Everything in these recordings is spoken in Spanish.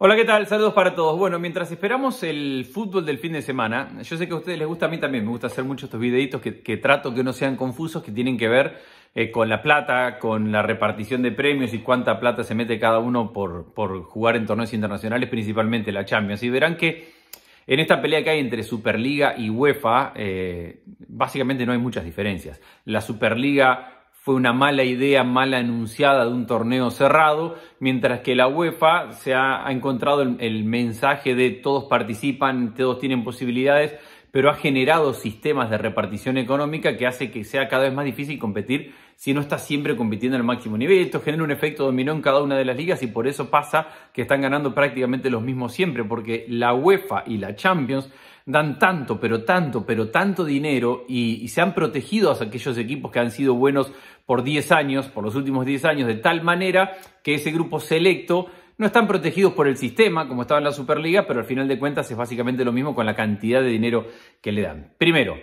Hola, ¿qué tal? Saludos para todos. Bueno, mientras esperamos el fútbol del fin de semana, yo sé que a ustedes les gusta, a mí también me gusta hacer muchos estos videitos que, trato que no sean confusos, que tienen que ver eh, con la plata, con la repartición de premios y cuánta plata se mete cada uno por, por jugar en torneos internacionales, principalmente la Champions. Y verán que en esta pelea que hay entre Superliga y UEFA, eh, básicamente no hay muchas diferencias. La Superliga fue una mala idea, mala anunciada de un torneo cerrado, mientras que la UEFA se ha, encontrado el, mensaje de todos participan, todos tienen posibilidades, pero ha generado sistemas de repartición económica que hace que sea cada vez más difícil competir si no está siempre compitiendo al máximo nivel. Esto genera un efecto dominó en cada una de las ligas y por eso pasa que están ganando prácticamente los mismos siempre, porque la UEFA y la Champions dan tanto, pero tanto, pero tanto dinero y, se han protegido a aquellos equipos que han sido buenos por 10 años, por los últimos 10 años, de tal manera que ese grupo selecto no están protegidos por el sistema, como estaba en la Superliga, pero al final de cuentas es básicamente lo mismo con la cantidad de dinero que le dan. Primero,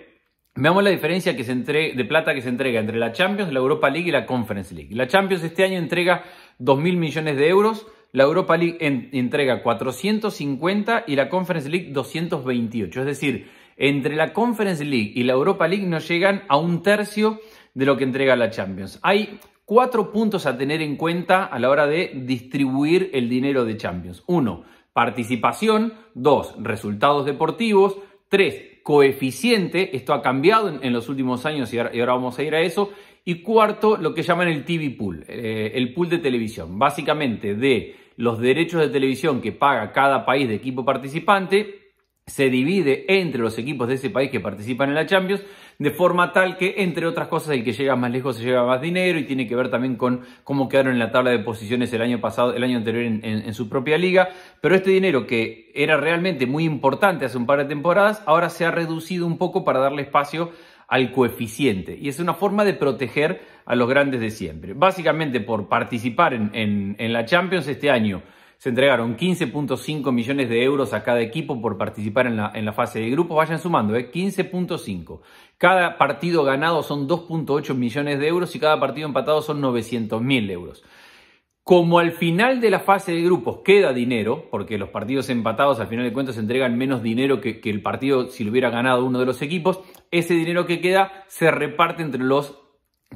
veamos la diferencia que se entre, de plata que se entrega entre la Champions, la Europa League y la Conference League. La Champions este año entrega 2.000 millones de euros, la Europa League entrega 450 y la Conference League 228. Es decir, entre la Conference League y la Europa League no llegan a un tercio de lo que entrega la Champions. Hay cuatro puntos a tener en cuenta a la hora de distribuir el dinero de Champions. Uno, participación. Dos, resultados deportivos. Tres, coeficiente. Esto ha cambiado en, los últimos años y ahora, vamos a ir a eso. Y cuarto, lo que llaman el TV pool, eh, el pool de televisión. Básicamente de los derechos de televisión que paga cada país de equipo participante se divide entre los equipos de ese país que participan en la Champions, de forma tal que, entre otras cosas, el que llega más lejos se lleva más dinero y tiene que ver también con cómo quedaron en la tabla de posiciones el año pasado, el año anterior en, en su propia liga. Pero este dinero que era realmente muy importante hace un par de temporadas, ahora se ha reducido un poco para darle espacio al coeficiente y es una forma de proteger a los grandes de siempre. Básicamente por participar en, la Champions este año se entregaron 15.5 millones de euros a cada equipo por participar en la, fase de grupo. Vayan sumando, 15.5. ¿eh? Cada partido ganado son 2.8 millones de euros y cada partido empatado son 900.000 euros. Como al final de la fase de grupos queda dinero, porque los partidos empatados al final de cuentas entregan menos dinero que, el partido si lo hubiera ganado uno de los equipos, ese dinero que queda se reparte entre los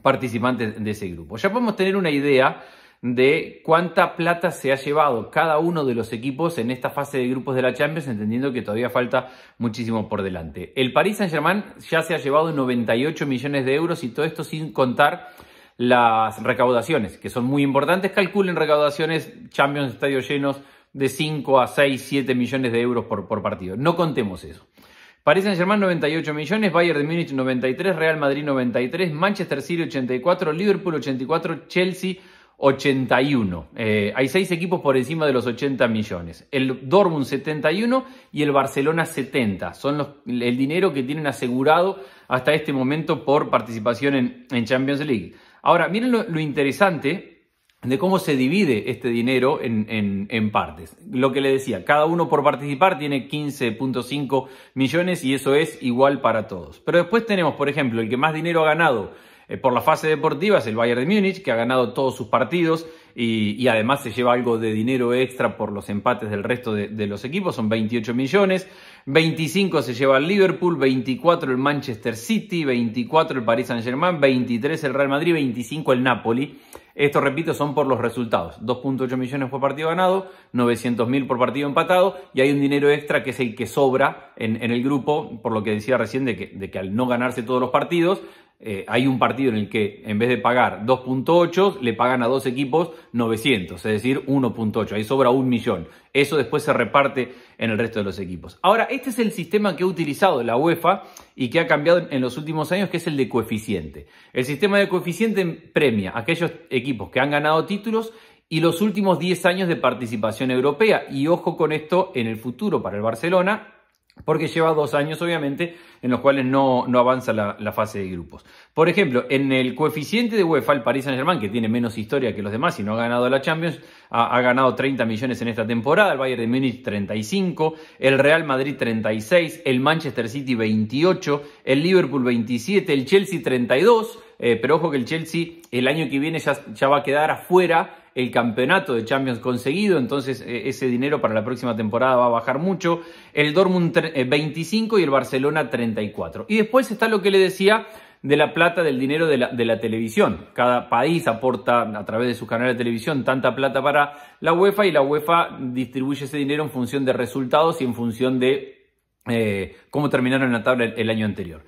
participantes de ese grupo. Ya podemos tener una idea de cuánta plata se ha llevado cada uno de los equipos en esta fase de grupos de la Champions, entendiendo que todavía falta muchísimo por delante. El Paris Saint-Germain ya se ha llevado 98 millones de euros y todo esto sin contar las recaudaciones, que son muy importantes. Calculen recaudaciones, Champions, estadios llenos, de 5 a 6, 7 millones de euros por, partido. No contemos eso. Paris Saint-Germain 98 millones, Bayern de Múnich 93, Real Madrid 93, Manchester City 84, Liverpool 84, Chelsea 81. Eh, hay seis equipos por encima de los 80 millones. El Dortmund 71 y el Barcelona 70. Son el dinero que tienen asegurado hasta este momento por participación en Champions League. Ahora, miren lo, interesante de cómo se divide este dinero en, partes. Lo que le decía, cada uno por participar tiene 15.5 millones y eso es igual para todos. Pero después tenemos, por ejemplo, el que más dinero ha ganado eh, por la fase deportiva es el Bayern de Múnich, que ha ganado todos sus partidos y, además se lleva algo de dinero extra por los empates del resto de, de los equipos, son 28 millones. 25 se lleva el Liverpool, 24 el Manchester City, 24 el Paris Saint-Germain, 23 el Real Madrid, 25 el Napoli. Estos repito, son por los resultados. 2.8 millones por partido ganado, 900.000 por partido empatado y hay un dinero extra que es el que sobra en, el grupo, por lo que decía recién de que al no ganarse todos los partidos, eh, hay un partido en el que en vez de pagar 2.8, le pagan a dos equipos 900, es decir, 1.8, ahí sobra un millón. Eso después se reparte en el resto de los equipos. Ahora, este es el sistema que ha utilizado la UEFA y que ha cambiado en los últimos años, que es el de coeficiente. El sistema de coeficiente premia a aquellos equipos que han ganado títulos y los últimos 10 años de participación europea. Y ojo con esto en el futuro para el Barcelona porque lleva dos años, obviamente, en los cuales no, no avanza la, fase de grupos. Por ejemplo, en el coeficiente de UEFA, el Paris Saint-Germain, que tiene menos historia que los demás y no ha ganado la Champions, ha, ha, ganado 30 millones en esta temporada, el Bayern de Múnich 35, el Real Madrid 36, el Manchester City 28, el Liverpool 27, el Chelsea 32, eh, pero ojo que el Chelsea el año que viene ya, ya va a quedar afuera el campeonato de Champions conseguido, entonces eh, ese dinero para la próxima temporada va a bajar mucho. El Dortmund 25 eh, y el Barcelona 34. Y después está lo que le decía de la plata del dinero de la, televisión. Cada país aporta a través de sus canales de televisión tanta plata para la UEFA y la UEFA distribuye ese dinero en función de resultados y en función de eh, cómo terminaron en la tabla el año anterior.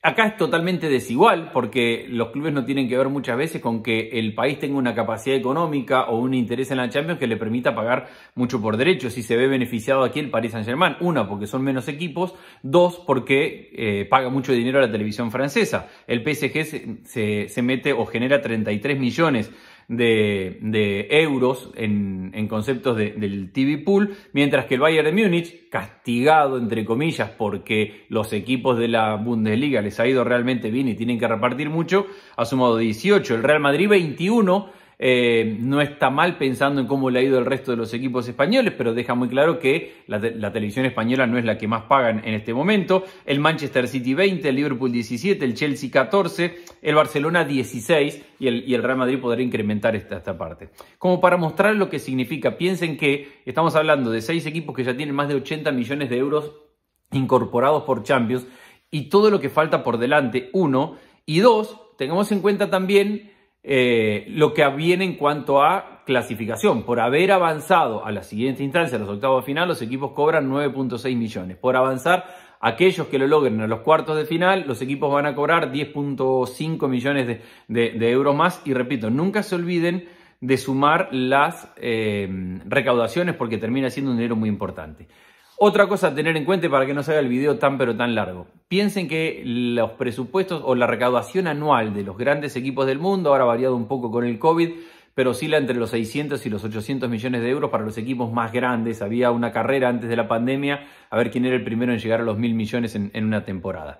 Acá es totalmente desigual porque los clubes no tienen que ver muchas veces con que el país tenga una capacidad económica o un interés en la Champions que le permita pagar mucho por derechos Si se ve beneficiado aquí el Paris Saint-Germain, una, porque son menos equipos, dos, porque eh, paga mucho dinero a la televisión francesa. El PSG se, se, se mete o genera 33 millones de, euros en, en conceptos del TV Pool, mientras que el Bayern de Múnich, castigado entre comillas porque los equipos de la Bundesliga les ha ido realmente bien y tienen que repartir mucho, ha sumado 18, el Real Madrid 21 eh, no está mal pensando en cómo le ha ido el resto de los equipos españoles, pero deja muy claro que la, televisión española no es la que más pagan en este momento. El Manchester City 20, el Liverpool 17, el Chelsea 14, el Barcelona 16 y el, Real Madrid podrá incrementar esta, esta parte. Como para mostrar lo que significa, piensen que estamos hablando de seis equipos que ya tienen más de 80 millones de euros incorporados por Champions y todo lo que falta por delante, uno, y dos, tengamos en cuenta también eh, lo que viene en cuanto a clasificación. Por haber avanzado a la siguiente instancia, a los octavos de final, los equipos cobran 9.6 millones. Por avanzar, aquellos que lo logren a los cuartos de final, los equipos van a cobrar 10.5 millones de, de, de, euros más. Y repito, nunca se olviden de sumar las eh, recaudaciones porque termina siendo un dinero muy importante. Otra cosa a tener en cuenta para que no se haga el video tan pero tan largo. Piensen que los presupuestos o la recaudación anual de los grandes equipos del mundo, ahora ha variado un poco con el COVID, pero oscila entre los 600 y los 800 millones de euros para los equipos más grandes. Había una carrera antes de la pandemia a ver quién era el primero en llegar a los mil millones en, una temporada.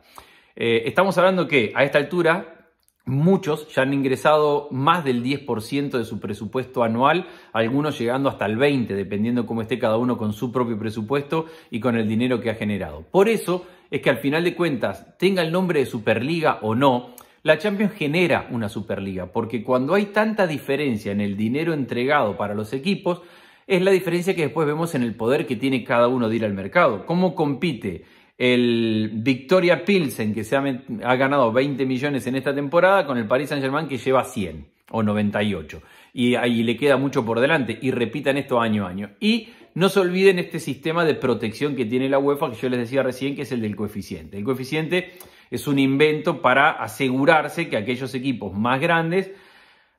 Eh, estamos hablando que a esta altura Muchos ya han ingresado más del 10% de su presupuesto anual, algunos llegando hasta el 20%, dependiendo cómo esté cada uno con su propio presupuesto y con el dinero que ha generado. Por eso es que al final de cuentas, tenga el nombre de Superliga o no, la Champions genera una Superliga, porque cuando hay tanta diferencia en el dinero entregado para los equipos, es la diferencia que después vemos en el poder que tiene cada uno de ir al mercado. ¿Cómo compite? el Victoria Pilsen, que se ha, ganado 20 millones en esta temporada, con el Paris Saint-Germain, que lleva 100 o 98. Y ahí le queda mucho por delante. Y repitan esto año a año. Y no se olviden este sistema de protección que tiene la UEFA, que yo les decía recién, que es el del coeficiente. El coeficiente es un invento para asegurarse que aquellos equipos más grandes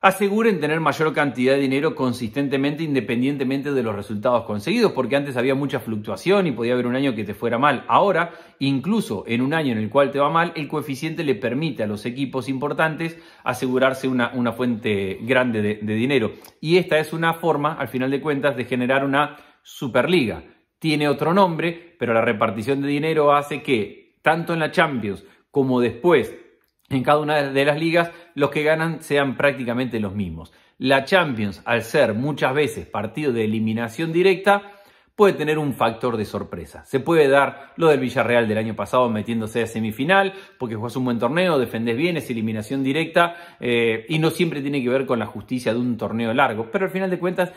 Aseguren tener mayor cantidad de dinero consistentemente, independientemente de los resultados conseguidos, porque antes había mucha fluctuación y podía haber un año que te fuera mal. Ahora, incluso en un año en el cual te va mal, el coeficiente le permite a los equipos importantes asegurarse una, una fuente grande de, de dinero. Y esta es una forma, al final de cuentas, de generar una superliga. Tiene otro nombre, pero la repartición de dinero hace que, tanto en la Champions como después en cada una de las ligas los que ganan sean prácticamente los mismos. La Champions, al ser muchas veces partido de eliminación directa, puede tener un factor de sorpresa. Se puede dar lo del Villarreal del año pasado metiéndose a semifinal, porque jugás un buen torneo, defendés bien, es eliminación directa eh, y no siempre tiene que ver con la justicia de un torneo largo. Pero al final de cuentas,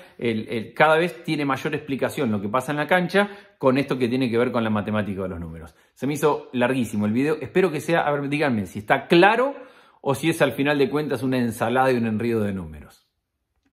cada vez tiene mayor explicación lo que pasa en la cancha con esto que tiene que ver con la matemática de los números. Se me hizo larguísimo el video. Espero que sea, a ver, díganme si está claro o si es al final de cuentas una ensalada y un enrío de números.